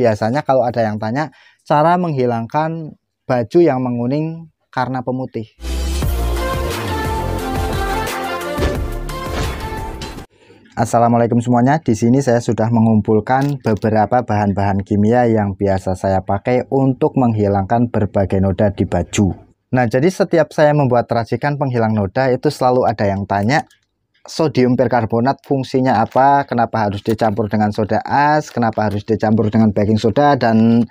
biasanya kalau ada yang tanya cara menghilangkan baju yang menguning karena pemutih. Assalamualaikum semuanya. Di sini saya sudah mengumpulkan beberapa bahan-bahan kimia yang biasa saya pakai untuk menghilangkan berbagai noda di baju. Nah, jadi setiap saya membuat racikan penghilang noda itu selalu ada yang tanya, sodium perkarbonat fungsinya apa, kenapa harus dicampur dengan soda as, kenapa harus dicampur dengan baking soda dan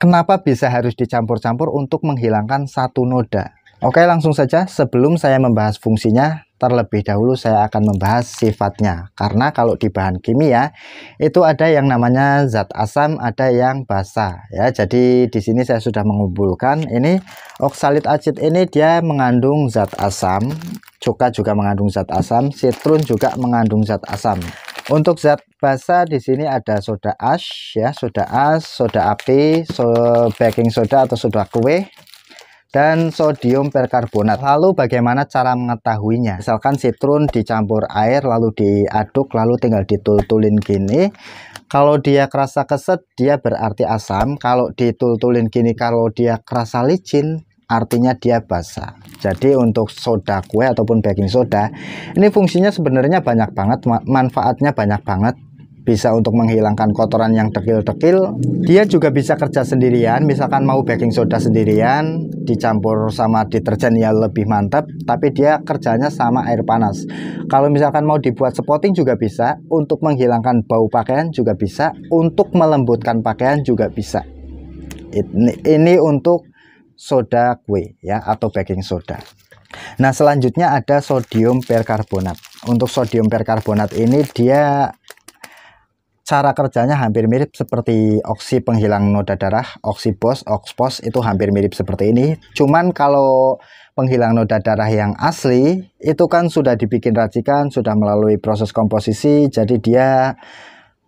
kenapa bisa harus dicampur-campur untuk menghilangkan satu noda. Oke, langsung saja sebelum saya membahas fungsinya, terlebih dahulu saya akan membahas sifatnya karena kalau di bahan kimia itu ada yang namanya zat asam ada yang basa ya jadi di sini saya sudah mengumpulkan ini oksalit acid ini dia mengandung zat asam cuka juga mengandung zat asam sitrun juga mengandung zat asam untuk zat basa di sini ada soda ash ya soda ash soda api so baking soda atau soda kue dan sodium perkarbonat. Lalu bagaimana cara mengetahuinya? Misalkan sitrun dicampur air lalu diaduk lalu tinggal ditul gini. Kalau dia kerasa keset dia berarti asam, kalau ditul gini kalau dia kerasa licin artinya dia basah. Jadi untuk soda kue ataupun baking soda, ini fungsinya sebenarnya banyak banget, manfaatnya banyak banget bisa untuk menghilangkan kotoran yang tekil-tekil. Dia juga bisa kerja sendirian, misalkan mau baking soda sendirian, dicampur sama deterjen ya lebih mantap, tapi dia kerjanya sama air panas. Kalau misalkan mau dibuat spotting juga bisa, untuk menghilangkan bau pakaian juga bisa, untuk melembutkan pakaian juga bisa. Ini, ini untuk soda kue ya atau baking soda. Nah, selanjutnya ada sodium perkarbonat. Untuk sodium perkarbonat ini dia cara kerjanya hampir mirip seperti oksi penghilang noda darah, oksibos, oxpos itu hampir mirip seperti ini. Cuman kalau penghilang noda darah yang asli itu kan sudah dibikin racikan, sudah melalui proses komposisi, jadi dia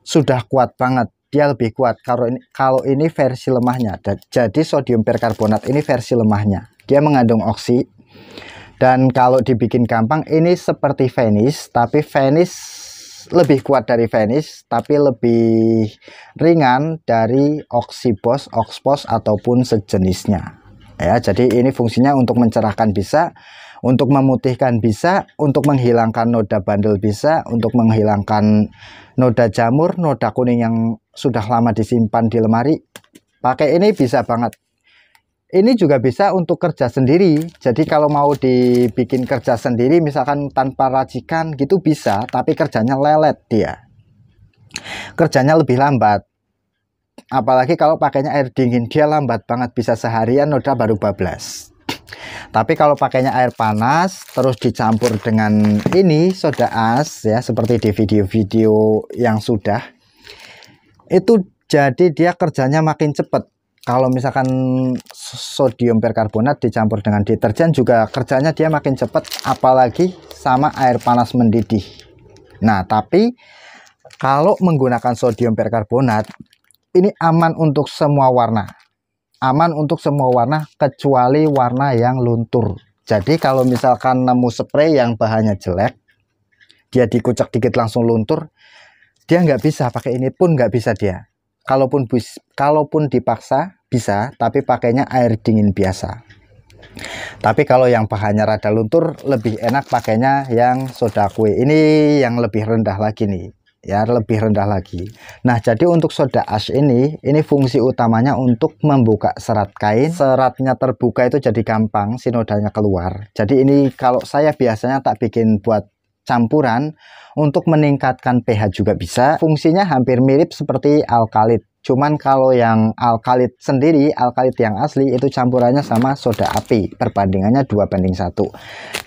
sudah kuat banget. Dia lebih kuat. Kalau ini kalau ini versi lemahnya. Jadi sodium perkarbonat ini versi lemahnya. Dia mengandung oksi. Dan kalau dibikin gampang ini seperti venis, tapi venis lebih kuat dari Venice tapi lebih ringan dari Oxybos, Oxpos ataupun sejenisnya. Ya, jadi ini fungsinya untuk mencerahkan bisa, untuk memutihkan bisa, untuk menghilangkan noda bandel bisa, untuk menghilangkan noda jamur, noda kuning yang sudah lama disimpan di lemari. Pakai ini bisa banget ini juga bisa untuk kerja sendiri jadi kalau mau dibikin kerja sendiri misalkan tanpa racikan gitu bisa tapi kerjanya lelet dia kerjanya lebih lambat apalagi kalau pakainya air dingin dia lambat banget bisa seharian udah baru bablas tapi kalau pakainya air panas terus dicampur dengan ini soda as ya seperti di video-video yang sudah itu jadi dia kerjanya makin cepat kalau misalkan sodium perkarbonat dicampur dengan deterjen juga kerjanya dia makin cepat apalagi sama air panas mendidih nah tapi kalau menggunakan sodium perkarbonat ini aman untuk semua warna aman untuk semua warna kecuali warna yang luntur jadi kalau misalkan nemu spray yang bahannya jelek dia dikucek dikit langsung luntur dia nggak bisa pakai ini pun nggak bisa dia kalaupun bis, kalaupun dipaksa bisa, tapi pakainya air dingin biasa. Tapi kalau yang bahannya rada luntur lebih enak pakainya yang soda kue. Ini yang lebih rendah lagi nih. Ya, lebih rendah lagi. Nah, jadi untuk soda ash ini, ini fungsi utamanya untuk membuka serat kain. Seratnya terbuka itu jadi gampang sinodanya keluar. Jadi ini kalau saya biasanya tak bikin buat campuran untuk meningkatkan pH juga bisa. Fungsinya hampir mirip seperti alkalit Cuman kalau yang alkalit sendiri, alkalit yang asli itu campurannya sama soda api. Perbandingannya dua banding satu.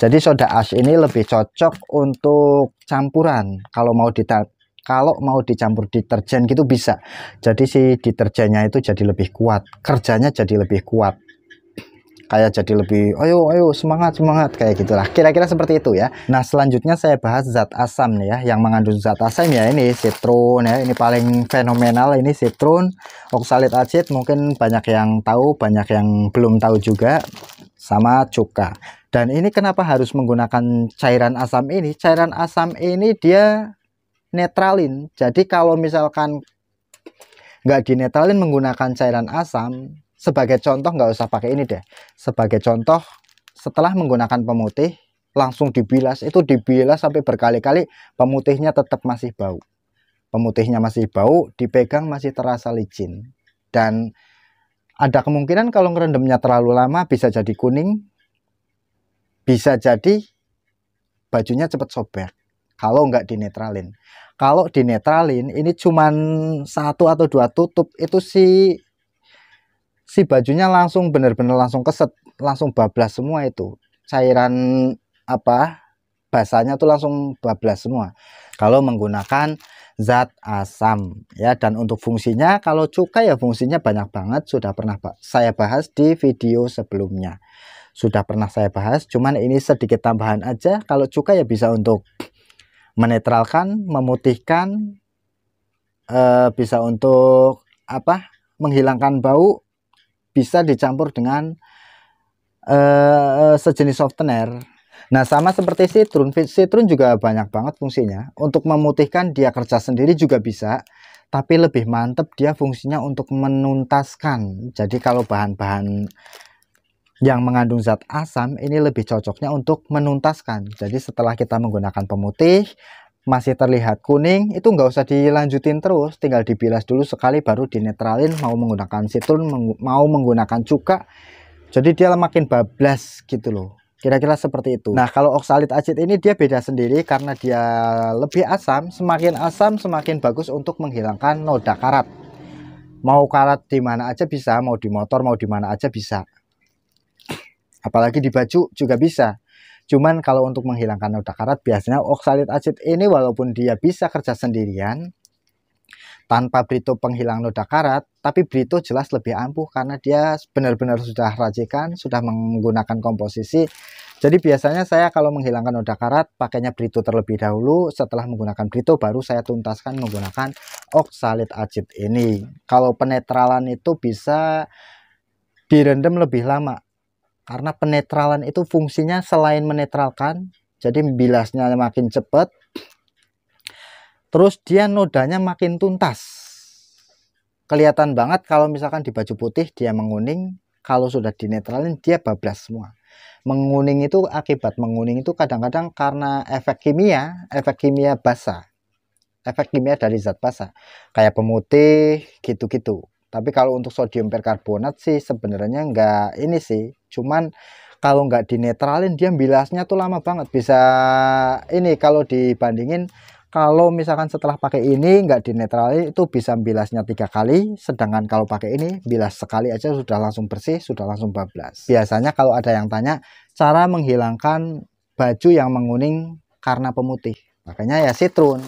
Jadi soda ash ini lebih cocok untuk campuran. Kalau mau di kalau mau dicampur deterjen gitu bisa. Jadi si deterjennya itu jadi lebih kuat, kerjanya jadi lebih kuat kayak jadi lebih ayo ayo semangat semangat kayak gitulah kira-kira seperti itu ya nah selanjutnya saya bahas zat asam nih ya yang mengandung zat asam ya ini citron ya ini paling fenomenal ini citron oksalit acid mungkin banyak yang tahu banyak yang belum tahu juga sama cuka dan ini kenapa harus menggunakan cairan asam ini cairan asam ini dia netralin jadi kalau misalkan nggak dinetralin menggunakan cairan asam sebagai contoh nggak usah pakai ini deh sebagai contoh setelah menggunakan pemutih langsung dibilas itu dibilas sampai berkali-kali pemutihnya tetap masih bau pemutihnya masih bau dipegang masih terasa licin dan ada kemungkinan kalau ngerendamnya terlalu lama bisa jadi kuning bisa jadi bajunya cepat sobek kalau nggak dinetralin kalau dinetralin ini cuman satu atau dua tutup itu sih si bajunya langsung bener-bener langsung keset langsung bablas semua itu cairan apa basahnya tuh langsung bablas semua kalau menggunakan zat asam ya dan untuk fungsinya kalau cuka ya fungsinya banyak banget sudah pernah pak saya bahas di video sebelumnya sudah pernah saya bahas cuman ini sedikit tambahan aja kalau cuka ya bisa untuk menetralkan memutihkan e, bisa untuk apa menghilangkan bau bisa dicampur dengan uh, sejenis softener. Nah, sama seperti citrun, citrun juga banyak banget fungsinya. Untuk memutihkan dia kerja sendiri juga bisa, tapi lebih mantep dia fungsinya untuk menuntaskan. Jadi kalau bahan-bahan yang mengandung zat asam ini lebih cocoknya untuk menuntaskan. Jadi setelah kita menggunakan pemutih, masih terlihat kuning, itu nggak usah dilanjutin terus, tinggal dibilas dulu sekali baru dinetralin, mau menggunakan citron, mau menggunakan cuka, jadi dia makin bablas gitu loh. Kira-kira seperti itu. Nah kalau oksalit acid ini dia beda sendiri karena dia lebih asam, semakin asam semakin bagus untuk menghilangkan noda karat. Mau karat di mana aja bisa, mau di motor, mau di mana aja bisa. Apalagi di baju juga bisa Cuman kalau untuk menghilangkan noda karat biasanya oksalit acid ini walaupun dia bisa kerja sendirian tanpa Brito penghilang noda karat, tapi Brito jelas lebih ampuh karena dia benar-benar sudah racikan, sudah menggunakan komposisi. Jadi biasanya saya kalau menghilangkan noda karat pakainya Brito terlebih dahulu, setelah menggunakan Brito baru saya tuntaskan menggunakan oksalit acid ini. Kalau penetralan itu bisa direndam lebih lama karena penetralan itu fungsinya selain menetralkan jadi bilasnya makin cepat terus dia nodanya makin tuntas kelihatan banget kalau misalkan di baju putih dia menguning kalau sudah dinetralin dia bablas semua menguning itu akibat menguning itu kadang-kadang karena efek kimia efek kimia basah efek kimia dari zat basah kayak pemutih gitu-gitu tapi kalau untuk sodium perkarbonat sih sebenarnya nggak ini sih. Cuman kalau nggak dinetralin dia bilasnya tuh lama banget. Bisa ini kalau dibandingin kalau misalkan setelah pakai ini nggak dinetralin itu bisa bilasnya tiga kali sedangkan kalau pakai ini bilas sekali aja sudah langsung bersih sudah langsung bablas biasanya kalau ada yang tanya cara menghilangkan baju yang menguning karena pemutih makanya ya sitrun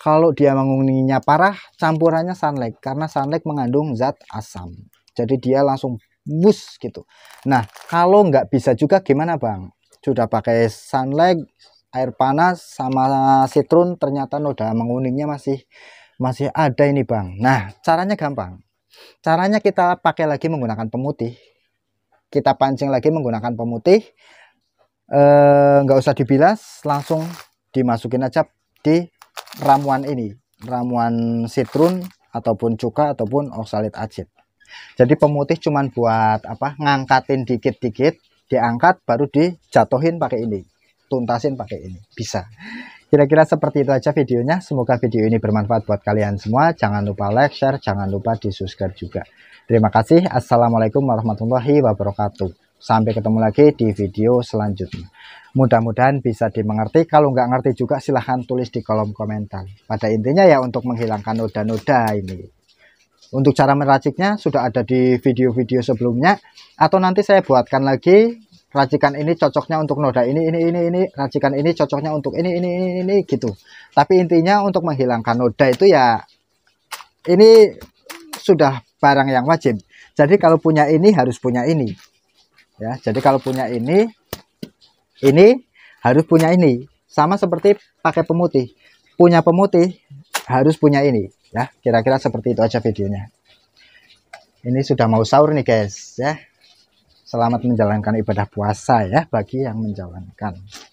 kalau dia menguningnya parah, campurannya sunlight karena sunlight mengandung zat asam. Jadi dia langsung bus gitu. Nah, kalau nggak bisa juga gimana bang? Sudah pakai sunlight, air panas sama citron ternyata noda menguningnya masih masih ada ini bang. Nah, caranya gampang. Caranya kita pakai lagi menggunakan pemutih. Kita pancing lagi menggunakan pemutih. Eh, nggak usah dibilas, langsung dimasukin aja di ramuan ini, ramuan sitrun ataupun cuka ataupun oksalit acid. Jadi pemutih cuman buat apa? ngangkatin dikit-dikit, diangkat baru dijatuhin pakai ini. Tuntasin pakai ini. Bisa. Kira-kira seperti itu aja videonya. Semoga video ini bermanfaat buat kalian semua. Jangan lupa like, share, jangan lupa di subscribe juga. Terima kasih. Assalamualaikum warahmatullahi wabarakatuh. Sampai ketemu lagi di video selanjutnya. Mudah-mudahan bisa dimengerti. Kalau nggak ngerti juga silahkan tulis di kolom komentar. Pada intinya ya untuk menghilangkan noda-noda ini. Untuk cara meraciknya sudah ada di video-video sebelumnya. Atau nanti saya buatkan lagi racikan ini cocoknya untuk noda ini ini ini ini racikan ini cocoknya untuk ini ini ini ini gitu tapi intinya untuk menghilangkan noda itu ya ini sudah barang yang wajib jadi kalau punya ini harus punya ini ya jadi kalau punya ini ini harus punya ini sama seperti pakai pemutih punya pemutih harus punya ini ya kira-kira seperti itu aja videonya ini sudah mau sahur nih guys ya selamat menjalankan ibadah puasa ya bagi yang menjalankan